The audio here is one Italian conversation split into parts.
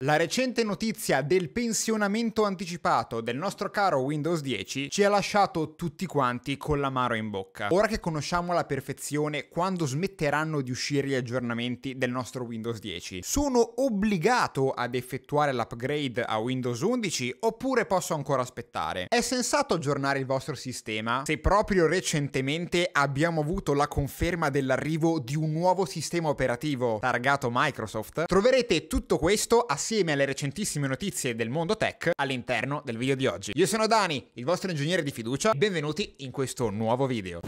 La recente notizia del pensionamento anticipato del nostro caro Windows 10 ci ha lasciato tutti quanti con l'amaro in bocca. Ora che conosciamo alla perfezione quando smetteranno di uscire gli aggiornamenti del nostro Windows 10, sono obbligato ad effettuare l'upgrade a Windows 11 oppure posso ancora aspettare? È sensato aggiornare il vostro sistema se proprio recentemente abbiamo avuto la conferma dell'arrivo di un nuovo sistema operativo targato Microsoft? Troverete tutto questo a assieme alle recentissime notizie del mondo tech all'interno del video di oggi. Io sono Dani, il vostro ingegnere di fiducia, e benvenuti in questo nuovo video.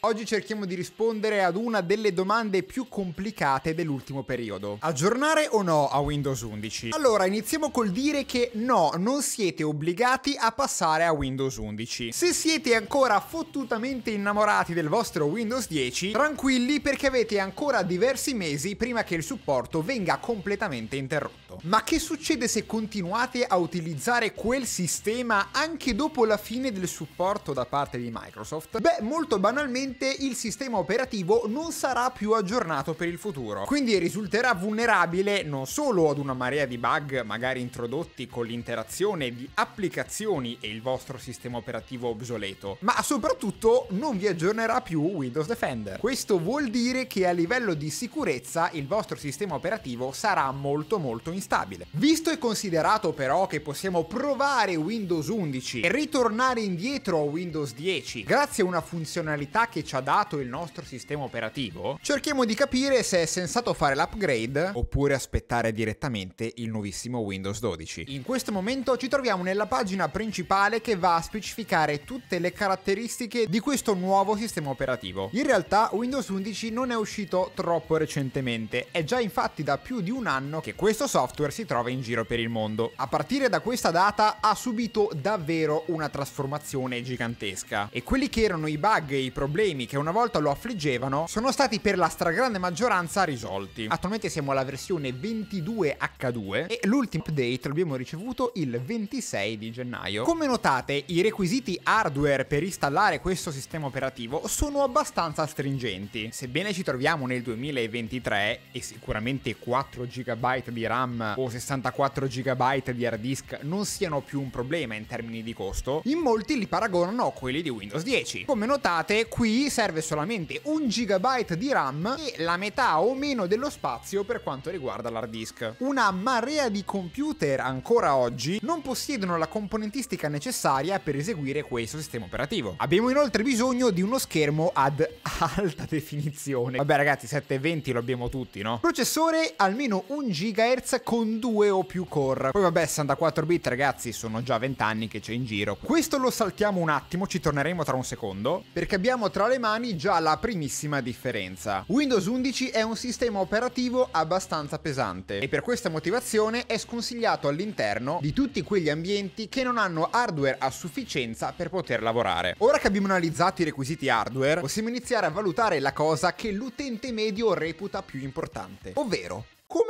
Oggi cerchiamo di rispondere ad una delle domande più complicate dell'ultimo periodo. Aggiornare o no a Windows 11? Allora, iniziamo col dire che no, non siete obbligati a passare a Windows 11. Se siete ancora fottutamente innamorati del vostro Windows 10, tranquilli perché avete ancora diversi mesi prima che il supporto venga completamente interrotto. Ma che succede se continuate a utilizzare quel sistema anche dopo la fine del supporto da parte di Microsoft? Beh, molto banalmente banalmente il sistema operativo non sarà più aggiornato per il futuro. Quindi risulterà vulnerabile non solo ad una marea di bug magari introdotti con l'interazione di applicazioni e il vostro sistema operativo obsoleto, ma soprattutto non vi aggiornerà più Windows Defender. Questo vuol dire che a livello di sicurezza il vostro sistema operativo sarà molto molto instabile. Visto e considerato però che possiamo provare Windows 11 e ritornare indietro a Windows 10 grazie a una funzionalità possibilità che ci ha dato il nostro sistema operativo, cerchiamo di capire se è sensato fare l'upgrade oppure aspettare direttamente il nuovissimo Windows 12. In questo momento ci troviamo nella pagina principale che va a specificare tutte le caratteristiche di questo nuovo sistema operativo. In realtà Windows 11 non è uscito troppo recentemente, è già infatti da più di un anno che questo software si trova in giro per il mondo. A partire da questa data ha subito davvero una trasformazione gigantesca e quelli che erano i bug e i problemi problemi che una volta lo affliggevano sono stati per la stragrande maggioranza risolti. Attualmente siamo alla versione 22H2 e l'ultimo update l'abbiamo ricevuto il 26 di gennaio. Come notate i requisiti hardware per installare questo sistema operativo sono abbastanza stringenti. Sebbene ci troviamo nel 2023 e sicuramente 4 GB di RAM o 64 GB di hard disk non siano più un problema in termini di costo, in molti li paragonano a quelli di Windows 10. Come notate qui serve solamente un gigabyte di RAM e la metà o meno dello spazio per quanto riguarda l'hard disk. Una marea di computer ancora oggi non possiedono la componentistica necessaria per eseguire questo sistema operativo. Abbiamo inoltre bisogno di uno schermo ad alta definizione. Vabbè ragazzi, 720 lo abbiamo tutti, no? Processore almeno 1 GHz con 2 o più core. Poi vabbè, 64 bit ragazzi, sono già 20 anni che c'è in giro. Questo lo saltiamo un attimo, ci torneremo tra un secondo, perché abbiamo abbiamo tra le mani già la primissima differenza. Windows 11 è un sistema operativo abbastanza pesante e per questa motivazione è sconsigliato all'interno di tutti quegli ambienti che non hanno hardware a sufficienza per poter lavorare. Ora che abbiamo analizzato i requisiti hardware, possiamo iniziare a valutare la cosa che l'utente medio reputa più importante, ovvero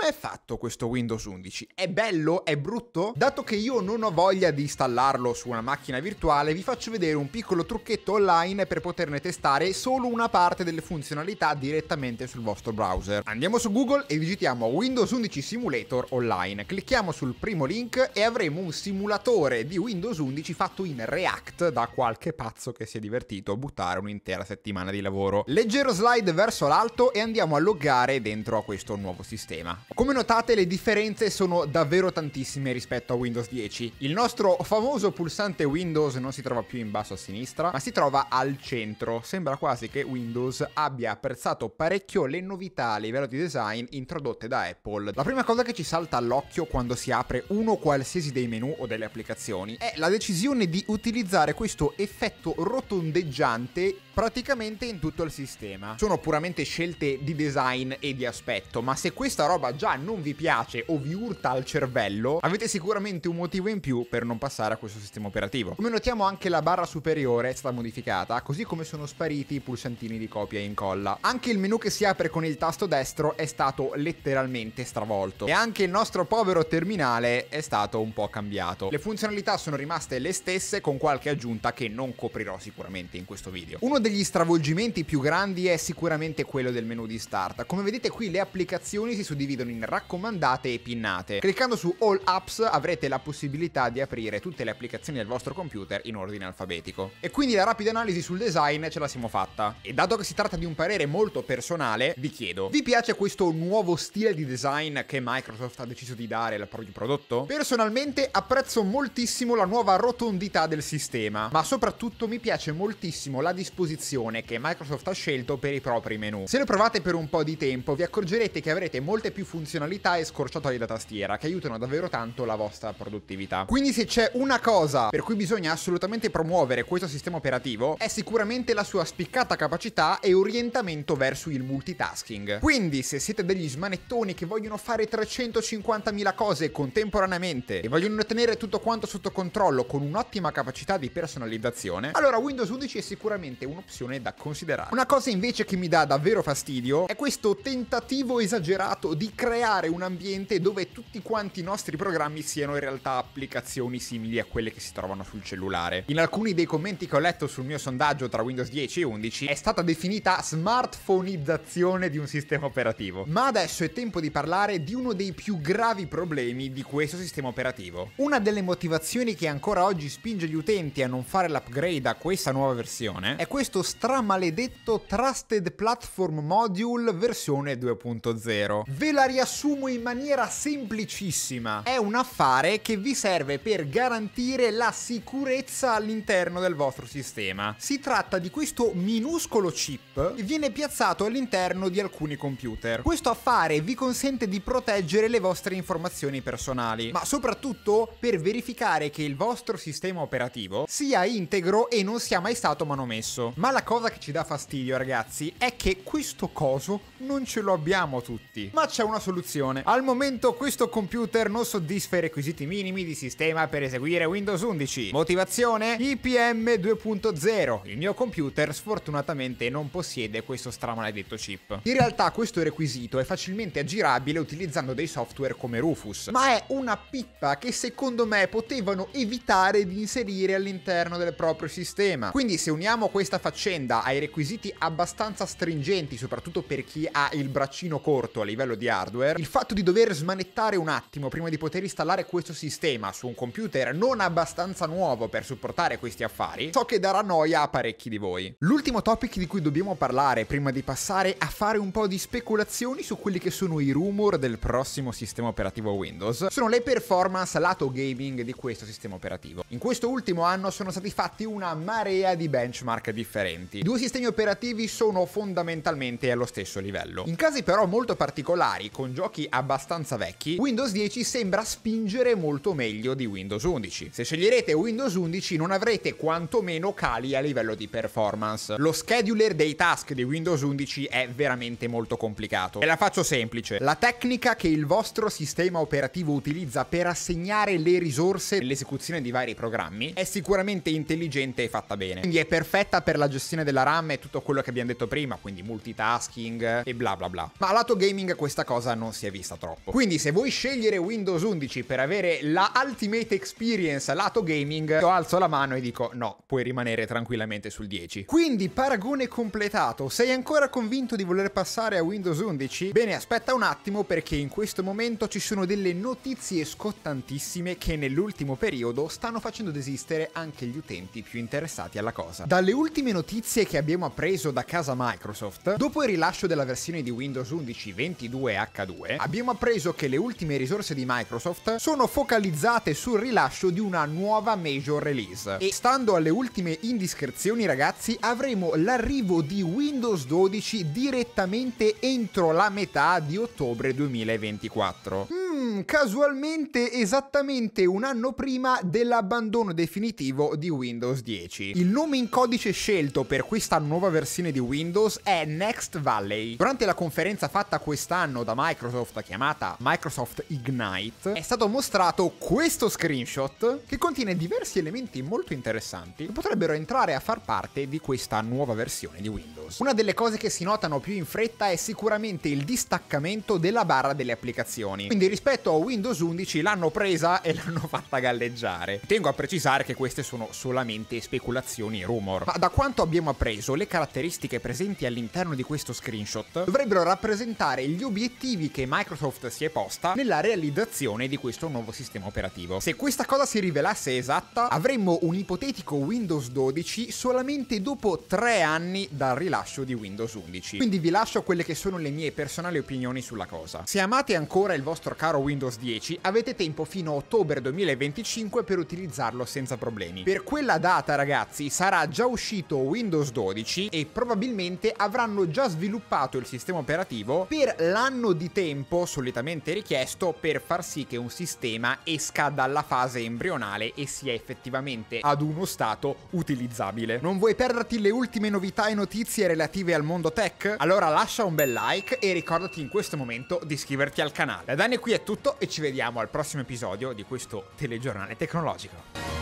come fatto questo Windows 11? È bello? È brutto? Dato che io non ho voglia di installarlo su una macchina virtuale, vi faccio vedere un piccolo trucchetto online per poterne testare solo una parte delle funzionalità direttamente sul vostro browser. Andiamo su Google e visitiamo Windows 11 Simulator Online. Clicchiamo sul primo link e avremo un simulatore di Windows 11 fatto in React da qualche pazzo che si è divertito a buttare un'intera settimana di lavoro. Leggero slide verso l'alto e andiamo a loggare dentro a questo nuovo sistema. Come notate le differenze sono davvero tantissime rispetto a Windows 10. Il nostro famoso pulsante Windows non si trova più in basso a sinistra, ma si trova al centro. Sembra quasi che Windows abbia apprezzato parecchio le novità a livello di design introdotte da Apple. La prima cosa che ci salta all'occhio quando si apre uno o qualsiasi dei menu o delle applicazioni è la decisione di utilizzare questo effetto rotondeggiante praticamente in tutto il sistema. Sono puramente scelte di design e di aspetto, ma se questa roba già non vi piace o vi urta al cervello, avete sicuramente un motivo in più per non passare a questo sistema operativo. Come notiamo anche la barra superiore è stata modificata, così come sono spariti i pulsantini di copia e incolla. Anche il menu che si apre con il tasto destro è stato letteralmente stravolto e anche il nostro povero terminale è stato un po' cambiato. Le funzionalità sono rimaste le stesse con qualche aggiunta che non coprirò sicuramente in questo video. Uno degli stravolgimenti più grandi è sicuramente quello del menu di start. Come vedete qui le applicazioni si suddividono in raccomandate e pinnate. Cliccando su All Apps avrete la possibilità di aprire tutte le applicazioni del vostro computer in ordine alfabetico. E quindi la rapida analisi sul design ce la siamo fatta. E dato che si tratta di un parere molto personale, vi chiedo, vi piace questo nuovo stile di design che Microsoft ha deciso di dare al proprio prodotto? Personalmente apprezzo moltissimo la nuova rotondità del sistema, ma soprattutto mi piace moltissimo la disposizione disposizione che Microsoft ha scelto per i propri menu. Se lo provate per un po' di tempo vi accorgerete che avrete molte più funzionalità e scorciatoie da tastiera che aiutano davvero tanto la vostra produttività. Quindi se c'è una cosa per cui bisogna assolutamente promuovere questo sistema operativo è sicuramente la sua spiccata capacità e orientamento verso il multitasking. Quindi se siete degli smanettoni che vogliono fare 350.000 cose contemporaneamente e vogliono tenere tutto quanto sotto controllo con un'ottima capacità di personalizzazione, allora Windows 11 è sicuramente uno un'opzione da considerare. Una cosa invece che mi dà davvero fastidio è questo tentativo esagerato di creare un ambiente dove tutti quanti i nostri programmi siano in realtà applicazioni simili a quelle che si trovano sul cellulare. In alcuni dei commenti che ho letto sul mio sondaggio tra Windows 10 e 11 è stata definita smartphoneizzazione di un sistema operativo. Ma adesso è tempo di parlare di uno dei più gravi problemi di questo sistema operativo. Una delle motivazioni che ancora oggi spinge gli utenti a non fare l'upgrade a questa nuova versione è questo questo stramaledetto Trusted Platform Module versione 2.0. Ve la riassumo in maniera semplicissima. È un affare che vi serve per garantire la sicurezza all'interno del vostro sistema. Si tratta di questo minuscolo chip che viene piazzato all'interno di alcuni computer. Questo affare vi consente di proteggere le vostre informazioni personali, ma soprattutto per verificare che il vostro sistema operativo sia integro e non sia mai stato manomesso. Ma la cosa che ci dà fastidio, ragazzi, è che questo coso non ce lo abbiamo tutti. Ma c'è una soluzione. Al momento questo computer non soddisfa i requisiti minimi di sistema per eseguire Windows 11. Motivazione? IPM 2.0. Il mio computer sfortunatamente non possiede questo stramaledetto chip. In realtà questo requisito è facilmente aggirabile utilizzando dei software come Rufus, ma è una pippa che secondo me potevano evitare di inserire all'interno del proprio sistema. Quindi se uniamo questa faccenda faccenda ha requisiti abbastanza stringenti, soprattutto per chi ha il braccino corto a livello di hardware, il fatto di dover smanettare un attimo prima di poter installare questo sistema su un computer non abbastanza nuovo per supportare questi affari, so che darà noia a parecchi di voi. L'ultimo topic di cui dobbiamo parlare prima di passare a fare un po' di speculazioni su quelli che sono i rumor del prossimo sistema operativo Windows, sono le performance lato gaming di questo sistema operativo. In questo ultimo anno sono stati fatti una marea di benchmark differenti differenti. I due sistemi operativi sono fondamentalmente allo stesso livello. In casi però molto particolari, con giochi abbastanza vecchi, Windows 10 sembra spingere molto meglio di Windows 11. Se sceglierete Windows 11 non avrete quantomeno cali a livello di performance. Lo scheduler dei task di Windows 11 è veramente molto complicato. E la faccio semplice. La tecnica che il vostro sistema operativo utilizza per assegnare le risorse nell'esecuzione di vari programmi è sicuramente intelligente e fatta bene. Quindi è perfetta per la gestione della RAM e tutto quello che abbiamo detto prima, quindi multitasking e bla bla bla. Ma lato gaming questa cosa non si è vista troppo. Quindi se vuoi scegliere Windows 11 per avere la Ultimate Experience lato gaming, io alzo la mano e dico no, puoi rimanere tranquillamente sul 10. Quindi paragone completato, sei ancora convinto di voler passare a Windows 11? Bene, aspetta un attimo perché in questo momento ci sono delle notizie scottantissime che nell'ultimo periodo stanno facendo desistere anche gli utenti più interessati alla cosa. Dalle ultime notizie che abbiamo appreso da casa Microsoft, dopo il rilascio della versione di Windows 11 22H2, abbiamo appreso che le ultime risorse di Microsoft sono focalizzate sul rilascio di una nuova major release. E stando alle ultime indiscrezioni ragazzi, avremo l'arrivo di Windows 12 direttamente entro la metà di ottobre 2024. Mm, casualmente esattamente un anno prima dell'abbandono definitivo di Windows 10. Il nome in codice scelto per questa nuova versione di Windows è Next Valley. Durante la conferenza fatta quest'anno da Microsoft chiamata Microsoft Ignite è stato mostrato questo screenshot che contiene diversi elementi molto interessanti che potrebbero entrare a far parte di questa nuova versione di Windows. Una delle cose che si notano più in fretta è sicuramente il distaccamento della barra delle applicazioni. Quindi rispetto rispetto a Windows 11 l'hanno presa e l'hanno fatta galleggiare. Tengo a precisare che queste sono solamente speculazioni e rumor. Ma da quanto abbiamo appreso, le caratteristiche presenti all'interno di questo screenshot dovrebbero rappresentare gli obiettivi che Microsoft si è posta nella realizzazione di questo nuovo sistema operativo. Se questa cosa si rivelasse esatta, avremmo un ipotetico Windows 12 solamente dopo tre anni dal rilascio di Windows 11. Quindi vi lascio quelle che sono le mie personali opinioni sulla cosa. Se amate ancora il vostro caro Windows 10, avete tempo fino a ottobre 2025 per utilizzarlo senza problemi. Per quella data, ragazzi, sarà già uscito Windows 12 e probabilmente avranno già sviluppato il sistema operativo per l'anno di tempo solitamente richiesto per far sì che un sistema esca dalla fase embrionale e sia effettivamente ad uno stato utilizzabile. Non vuoi perderti le ultime novità e notizie relative al mondo tech? Allora lascia un bel like e ricordati in questo momento di iscriverti al canale. Da Dani qui è tutto tutto e ci vediamo al prossimo episodio di questo telegiornale tecnologico.